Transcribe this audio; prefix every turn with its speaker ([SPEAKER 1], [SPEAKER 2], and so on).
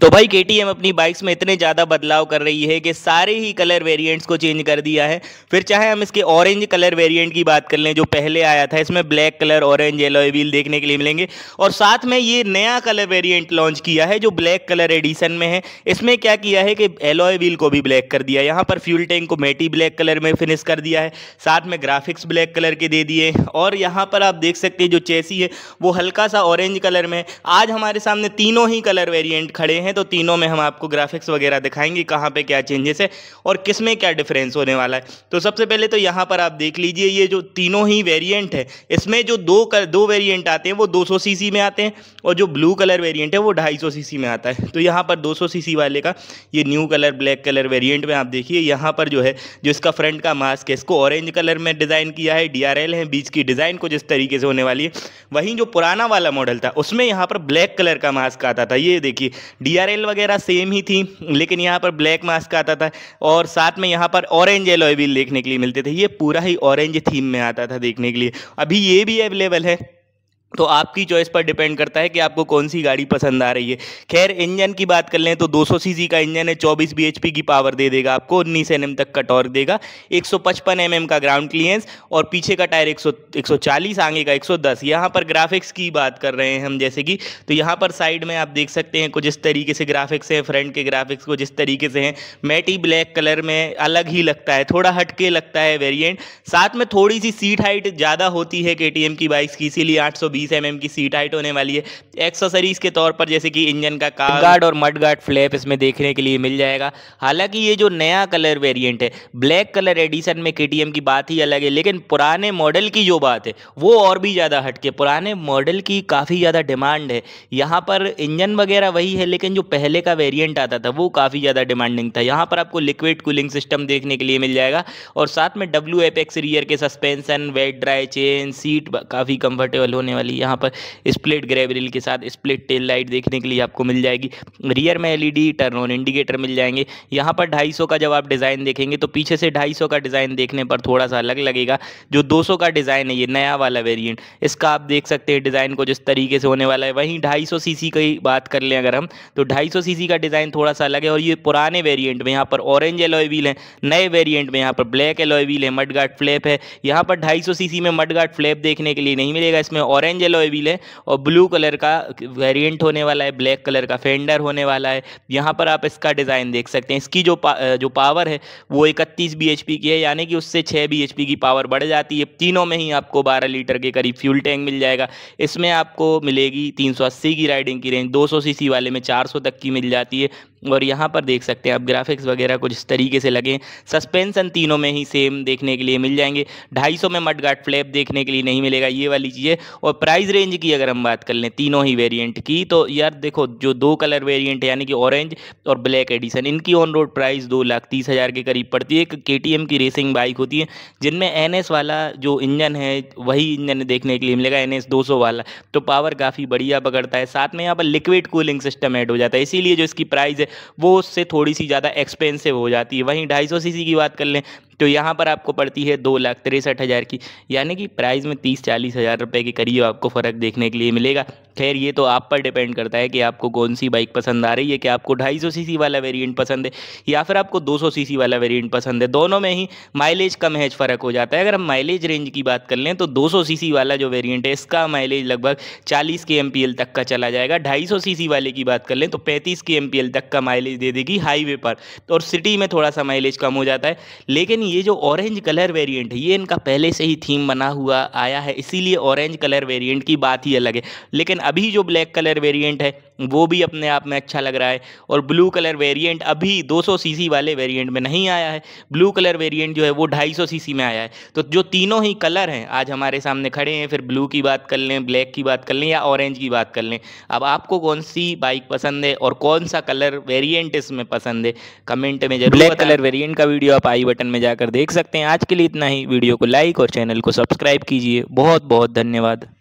[SPEAKER 1] तो भाई के अपनी बाइक्स में इतने ज़्यादा बदलाव कर रही है कि सारे ही कलर वेरिएंट्स को चेंज कर दिया है फिर चाहे हम इसके ऑरेंज कलर वेरिएंट की बात कर लें जो पहले आया था इसमें black colour orange yellow wheel देखने के लिए मिलेंगे और साथ में ये नया कलर वेरिएंट लॉन्च किया है जो ब्लैक कलर एडिशन में है इसमें क्या किया है कि एलोए व्हील को भी ब्लैक कर दिया यहाँ पर फ्यूल टैंक को मेटी ब्लैक कलर में फिनिश कर दिया है साथ में ग्राफिक्स ब्लैक कलर के दे दिए और यहाँ पर आप देख सकते हैं जो चेसी है वो हल्का सा ऑरेंज कलर में आज हमारे सामने तीनों ही कलर वेरियंट खड़े हैं तो तीनों में हम आपको ग्राफिक्स वगैरह दिखाएंगे कहाँ पे क्या चेंजेस है और किस में क्या डिफरेंस होने वाला है तो सबसे पहले तो यहाँ पर आप देख लीजिए ये जो तीनों ही वेरिएंट है इसमें जो दो कर, दो वेरिएंट आते हैं वो दो सौ में आते हैं और जो ब्लू कलर वेरियंट है वो ढाई सौ में आता है तो यहाँ पर दो सौ वाले का ये new colour black colour variant में आप देखिए यहाँ पर जो है जो इसका फ्रंट का मास्क है इसको ऑरेंज कलर में डिज़ाइन किया है डी है बीच की डिज़ाइन को जिस तरीके से होने वाली है वहीं जो पुराना वाला मॉडल था उसमें यहाँ पर ब्लैक कलर का मास्क आता था ये देखिए डी डीआरएल वगैरह सेम ही थी लेकिन यहाँ पर ब्लैक मास्क आता था और साथ में यहाँ पर ऑरेंज एलॉय व्हील देखने के लिए मिलते थे ये पूरा ही ऑरेंज थीम में आता था देखने के लिए अभी ये भी अवेलेबल है तो आपकी चॉइस पर डिपेंड करता है कि आपको कौन सी गाड़ी पसंद आ रही है खैर इंजन की बात कर लें तो 200 सीसी का इंजन है 24 बीएचपी की पावर दे देगा आपको उन्नीस एन तक का टॉर्क देगा 155 mm का ग्राउंड क्लियरेंस और पीछे का टायर 100 140 आगे का 110 यहाँ पर ग्राफिक्स की बात कर रहे हैं हम जैसे कि तो यहाँ पर साइड में आप देख सकते हैं कुछ इस तरीके से ग्राफिक्स हैं फ्रंट के ग्राफिक्स को जिस तरीके से हैं मैटी ब्लैक कलर में अलग ही लगता है थोड़ा हटके लगता है वेरियंट साथ में थोड़ी सी सीट हाइट ज़्यादा होती है के की बाइक्स की इसीलिए आठ बीस एम की सीट हाइट होने वाली है एक्सेसरीज के तौर पर जैसे कि इंजन का कार गार्ड और मड गार्ड फ्लैप इसमें देखने के लिए मिल जाएगा हालांकि ये जो नया कलर वेरिएंट है ब्लैक कलर एडिशन में के की बात ही अलग है लेकिन पुराने मॉडल की जो बात है वो और भी ज़्यादा हटके पुराने मॉडल की काफ़ी ज़्यादा डिमांड है यहाँ पर इंजन वगैरह वही है लेकिन जो पहले का वेरियंट आता था वो काफ़ी ज़्यादा डिमांडिंग था यहाँ पर आपको लिक्विड कूलिंग सिस्टम देखने के लिए मिल जाएगा और साथ में डब्ल्यू एपेक्स रियर के suspension wet dry chain seat काफ़ी कंफर्टेबल होने वाली लिए यहाँ पर स्प्लिट ग्रेवरिल के साथ स्प्लिट टेल लाइट देखने के लिए आपको मिल जाएगी रियर में एलईडी टर्न ऑन इंडिकेटर मिल जाएंगे यहाँ पर 250 का जब आप डिज़ाइन देखेंगे तो पीछे से 250 का डिज़ाइन देखने पर थोड़ा सा अलग लगेगा जो 200 का डिज़ाइन है ये नया वाला वेरियंट इसका आप देख सकते हैं डिज़ाइन को जिस तरीके से होने वाला है वहीं ढाई सौ की बात कर लें अगर हम तो ढाई सौ का डिज़ाइन थोड़ा सा अलग है और ये पुराने वेरियंट में यहाँ पर ऑरेंज एलोए व्हील है नए वेरियंट में यहाँ पर ब्लैक एलोए व्हील है मड फ्लैप है यहाँ पर ढाई सौ में मडगार्ड फ्लैप देखने के लिए नहीं मिलेगा इसमें ऑरेंज येलो एविल है और ब्लू कलर का वेरिएंट होने वाला है ब्लैक कलर का फेंडर होने वाला है यहाँ पर आप इसका डिज़ाइन देख सकते हैं इसकी जो पा, जो पावर है वो इकतीस बी की है यानी कि उससे छः बी की पावर बढ़ जाती है तीनों में ही आपको बारह लीटर के करीब फ्यूल टैंक मिल जाएगा इसमें आपको मिलेगी तीन की राइडिंग की रेंज दो सौ वाले में चार तक की मिल जाती है और यहाँ पर देख सकते हैं आप ग्राफिक्स वगैरह कुछ इस तरीके से लगे सस्पेंसन तीनों में ही सेम देखने के लिए मिल जाएंगे 250 में मट गार्ड फ्लैप देखने के लिए नहीं मिलेगा ये वाली चीज़ें और प्राइस रेंज की अगर हम बात कर लें तीनों ही वेरियंट की तो यार देखो जो दो कलर वेरियंट यानी कि ऑरेंज और ब्लैक एडिशन इनकी ऑन रोड प्राइस दो लाख तीस हज़ार के करीब पड़ती है एक के की रेसिंग बाइक होती है जिनमें एन वाला जो इंजन है वही इंजन देखने के लिए मिलेगा एन एस वाला तो पावर काफ़ी बढ़िया पकड़ता है साथ में यहाँ पर लिक्विड कूलिंग सिस्टम ऐड हो जाता है इसीलिए जो इसकी प्राइस है वो उससे थोड़ी सी ज़्यादा एक्सपेंसिव हो जाती है वहीं ढाई सौ की बात कर लें तो यहाँ पर आपको पड़ती है दो लाख तिरसठ हज़ार की यानी कि प्राइस में तीस चालीस हज़ार रुपये के करीब आपको फ़र्क देखने के लिए मिलेगा खैर ये तो आप पर डिपेंड करता है कि आपको कौन सी बाइक पसंद आ रही है कि आपको ढाई सौ सीसी वाला वेरिएंट पसंद है या फिर आपको दो सौ सीसी वाला वेरिएंट पसंद है दोनों में ही माइलेज कम महज फ़र्क हो जाता है अगर हम माइलेज रेंज की बात कर लें तो दो सौ सीसी वाला जो वेरिएंट है इसका माइलेज लगभग चालीस के एम पी एल तक का चला जाएगा ढाई सौ वाले की बात कर लें तो पैंतीस के एम पी एल तक का माइलेज दे देगी हाईवे पर और सिटी में थोड़ा सा माइलेज कम हो जाता है लेकिन ये जो ऑरेंज कलर वेरिएंट है ये इनका पहले से ही थीम बना हुआ आया है इसीलिए ऑरेंज कलर वेरिएंट की बात ही अलग है लेकिन अभी जो ब्लैक कलर वेरिएंट है वो भी अपने आप में अच्छा लग रहा है और ब्लू कलर वेरिएंट अभी 200 सीसी वाले वेरिएंट में नहीं आया है ब्लू कलर वेरिएंट जो है वो 250 सीसी में आया है तो जो तीनों ही कलर हैं आज हमारे सामने खड़े हैं फिर ब्लू की बात कर लें ब्लैक की बात कर लें या ऑरेंज की बात कर लें अब आपको कौन सी बाइक पसंद है और कौन सा कलर वेरियंट इसमें पसंद है कमेंट में जरूर ब्लैक कलर वेरियंट का वीडियो आप आई बटन में जाकर देख सकते हैं आज के लिए इतना ही वीडियो को लाइक और चैनल को सब्सक्राइब कीजिए बहुत बहुत धन्यवाद